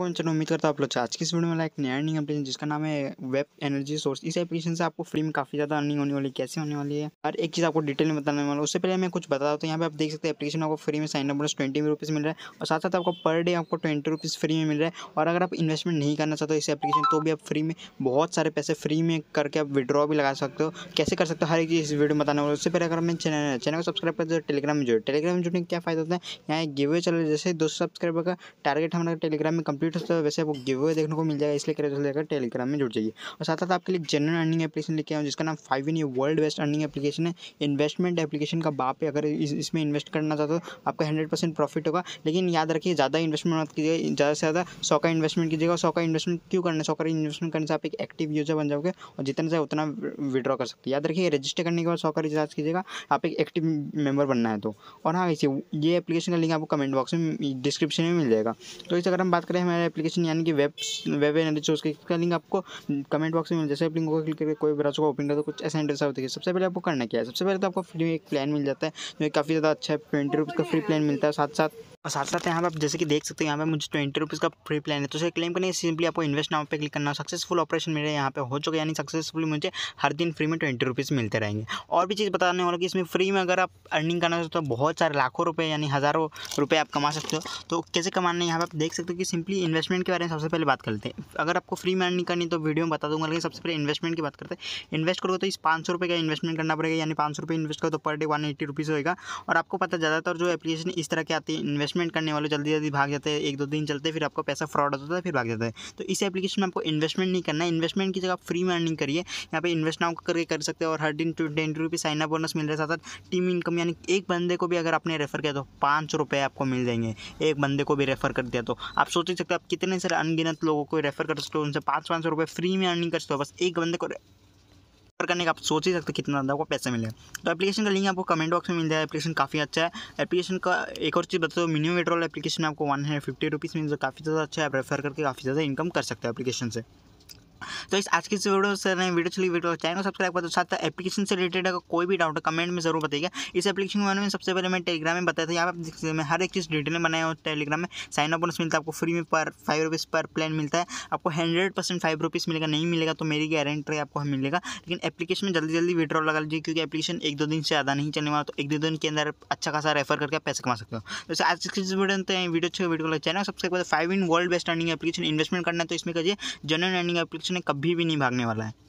चलो उम्मीद करता हूँ आप लोग आज की इस वीडियो में लाइक नया अर्निंग एप्लीकेशन जिसका नाम है वेब एनर्जी सोर्स इस एप्लीकेशन से आपको फ्री में काफी ज्यादा अर्निंग होने वाली कैसे होने वाली है और एक चीज आपको डिटेल में बताने वाला उससे पहले मैं कुछ बता तो यहाँ पे आप देख सकते हैं एप्लीकेशन आपको फ्री में साइन अप बोनस ट्वेंटी मिल रहा है और साथ साथ आपको पर डे आपको ट्वेंटी फ्री में मिल रहा है और अगर आप इन्वेस्टमेंट नहीं करना चाहते इस एप्लीकेशन तो भी आप फ्री में बहुत सारे पैसे फ्री में करके आप विड्रॉ भी लगा सकते हो कैसे कर सकते हो हर एक चीज इस वीडियो में बताने वाले उससे पहले अगर मैं चैनल चैनल को सब्सक्राइब कर दो टेलीग्राम में जुड़े टेलीग्राम में जुड़ने का क्या फायदा होता है यहाँ एक गिवे चल रहा है जैसे दो सब्सक्राइबर का टारगेट हमारा टेलीग्राम में कंप्लीट कंप्लीट होता तो है वैसे आपको गिव अवे देखने को मिल जाएगा इसलिए करें तो लेकर टेलीग्राम में जुड़ जाइए और साथ साथ आपके लिए जनरल अर्निंग एप्लीकेशन लेके आऊँ जिसका नाम five in world best earning application है इन्वेस्टमेंट एप्लीकेशन का बाप है अगर इसमें इन्वेस्ट करना चाहते हो आपका हंड्रेड परसेंट प्रॉफिट होगा लेकिन याद रखिए ज़्यादा इन्वेस्टमेंट मत कीजिए ज़्यादा से ज़्यादा सौ का इन्वेस्टमेंट कीजिएगा सौ का इन्वेस्टमेंट क्यों करना है सौ का इन्वेस्टमेंट करने से आप एक एक्टिव यूजर बन जाओगे और जितना चाहे उतना विड्रॉ कर सकते हैं याद रखिए रजिस्टर करने के बाद सौ का रिचार्ज कीजिएगा आप एक एक्टिव मेंबर बनना है तो और हाँ इसे ये एप्लीकेशन का लिंक आपको कमेंट बॉक्स में डिस्क्रिप्शन में मिल जाएगा तो इस अगर हम बात करें हमारे एनआर एप्लीकेशन यानी कि वेब वेब एनरिच उसके इसका लिंक आपको कमेंट बॉक्स में मिल जाए लिंक को क्लिक करके कोई ब्राउजर को ओपन कर दो कुछ ऐसा इंटरेस्ट होता है सबसे पहले आपको करना क्या है सबसे पहले तो आपको फ्री एक प्लान मिल जाता है जो काफ़ी ज़्यादा अच्छा है ट्वेंटी रुपीज़ का फ्री प्लान मिलता है साथ साथ और साथ साथ यहाँ पर आप जैसे कि देख सकते हैं यहाँ पे मुझे ट्वेंटी रुपीज़ का फ्री प्लान है तो उसे क्लेम करने सिंपली आपको इन्वेस्ट नाउ पे क्लिक करना सक्सेसफुल ऑपरेशन मेरे यहाँ पे हो चुके यानी सक्सेसफुली मुझे हर दिन फ्री में ट्वेंटी रुपीज़ मिलते रहेंगे और भी चीज़ बताने वाला कि इसमें फ्री में अगर आप अर्निंग करना चाहते हो तो बहुत सारे लाखों रुपये यानी हज़ारों रुपये आप कमा सकते हो तो कैसे कमाने यहाँ पर आप देख सकते हो कि सिंपली इन्वेस्टमेंट के बारे में सबसे पहले बात करते हैं अगर आपको फ्री में अर्निंग करनी तो वीडियो में बता दूंगा लेकिन सबसे पहले इन्वेस्टमेंट की बात करते हैं इन्वेस्ट करोगे तो इस पाँच सौ रुपये का इन्वेस्टमेंट करना पड़ेगा यानी पाँच सौ रुपये इन्वेस्ट करो तो per day one eighty rupees होगा और आपको पता ज़्यादातर जो एप्लीकेशन इस तरह की आती है इन्वेस्टमेंट इन्वेस्टमेंट करने वाले जल्दी जल्दी भाग जाते हैं एक दो दिन चलते फिर आपका पैसा फ्रॉड हो जाता है फिर भाग जाता है तो इस एप्लीकेशन में आपको इन्वेस्टमेंट नहीं करना है इन्वेस्टमेंट की जगह आप फ्री में अर्निंग करिए यहाँ पे इन्वेस्ट नाउ करके कर सकते हैं और हर दिन ten rupee sign up bonus मिल रहा है साथ साथ टीम इनकम यानी एक बंदे को भी अगर आपने रेफर किया तो पाँच रुपये आपको मिल जाएंगे एक बंदे को भी रेफर कर दिया तो आप सोच ही सकते आप कितने सारे अनगिनत लोगों को रेफर कर सकते हो उनसे पाँच पाँच सौ रुपये फ्री में अर्निंग कर सकते हो बस एक बंदे को करने का आप सोच ही सकते कितना ज़्यादा आपको पैसा मिलेगा तो एप्लीकेशन का लिंक आपको कमेंट बॉक्स में मिल जाएगा एप्लीकेशन काफ़ी अच्छा है एप्लीकेशन का एक और चीज़ बताओ मिनिमम विड्रॉल एप्लीकेशन आपको वन हंड्रेड फिफ्टी रुपीज़ में काफ़ी ज़्यादा अच्छा है आप रेफर करके काफ़ी ज़्यादा इनकम कर सकते हैं एप्लीकेशन से तो इस आज की वीडियो से वीडियो चली वीडियो चैनल को सब्सक्राइब कर दो साथ एप्लीकेशन से रिलेटेड अगर कोई भी डाउट कमेंट में जरूर बताइएगा इस एप्लीकेशन के बारे में सबसे पहले मैं टेलीग्राम में बताया था यहाँ पर मैं हर एक चीज़ डिटेल में बनाया हूँ टेलीग्राम में साइन अप बोनस मिलता है आपको फ्री में पर फाइव रुपीज़ पर प्लान मिलता है आपको हंड्रेड परसेंट फाइव रुपीज़ मिलेगा नहीं मिलेगा तो मेरी गारंटी आपको मिलेगा लेकिन एप्लीकेशन में जल्दी जल्दी विड्रॉ लगा लीजिए क्योंकि एप्लीकेशन एक दो दिन से ज़्यादा नहीं चलने वाला तो एक दो दिन के अंदर अच्छा खासा रेफर करके पैसे कमा सकते हो तो आज की वीडियो में तो वीडियो अच्छी वीडियो चैनल सबसे पहले five in world best earning application investment करना है तो इसमें कहिए जनरल अर्निंग एप्लीकेशन ने कभी भी नहीं भागने वाला है